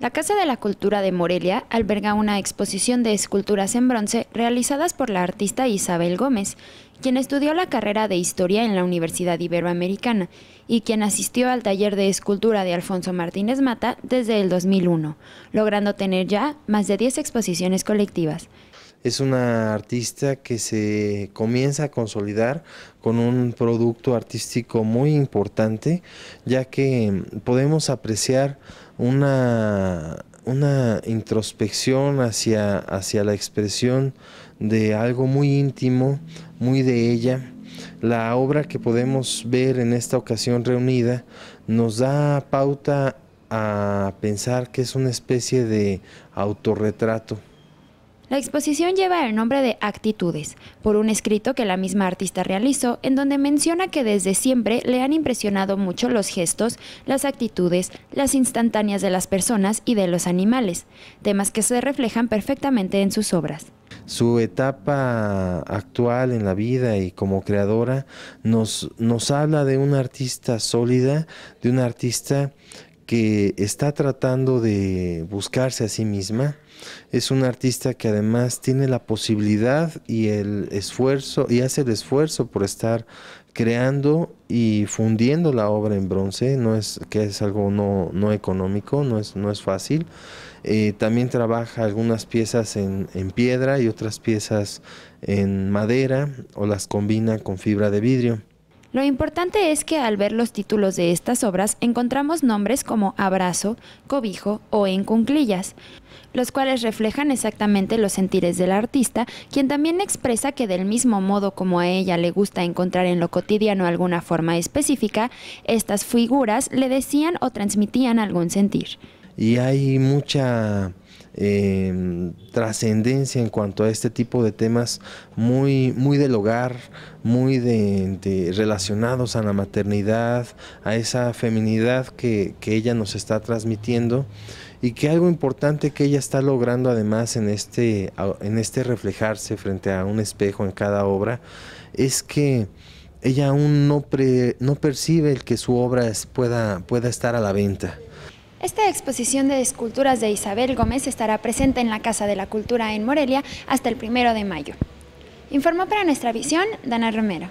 La Casa de la Cultura de Morelia alberga una exposición de esculturas en bronce realizadas por la artista Isabel Gómez, quien estudió la carrera de Historia en la Universidad Iberoamericana y quien asistió al taller de escultura de Alfonso Martínez Mata desde el 2001, logrando tener ya más de 10 exposiciones colectivas. Es una artista que se comienza a consolidar con un producto artístico muy importante, ya que podemos apreciar una, una introspección hacia, hacia la expresión de algo muy íntimo, muy de ella. La obra que podemos ver en esta ocasión reunida nos da pauta a pensar que es una especie de autorretrato la exposición lleva el nombre de Actitudes, por un escrito que la misma artista realizó, en donde menciona que desde siempre le han impresionado mucho los gestos, las actitudes, las instantáneas de las personas y de los animales, temas que se reflejan perfectamente en sus obras su etapa actual en la vida y como creadora nos, nos habla de una artista sólida, de una artista que está tratando de buscarse a sí misma. Es un artista que además tiene la posibilidad y el esfuerzo y hace el esfuerzo por estar creando y fundiendo la obra en bronce, no es que es algo no, económico, no es, no es fácil. Eh, también trabaja algunas piezas en, piedra y otras piezas en madera o las combina con fibra de vidrio. Lo importante es que al ver los títulos de estas obras encontramos nombres como abrazo, cobijo o encunclillas, los cuales reflejan exactamente los sentires del artista, quien también expresa que del mismo modo como a ella le gusta encontrar en lo cotidiano alguna forma específica, estas figuras le decían o transmitían algún sentir. Y hay mucha Em, trascendencia en cuanto a este tipo de temas muy, muy del hogar, muy de, relacionados a la maternidad, a esa feminidad que, ella nos está transmitiendo y que algo importante que ella está logrando además en este, en este reflejarse frente a un espejo en cada obra es que ella aún no, no percibe el que su obra pueda, pueda estar a la venta. Esta exposición de esculturas de Isabel Gómez estará presente en la Casa de la Cultura en Morelia hasta el primero de mayo. Informó para nuestra visión Dana Romero.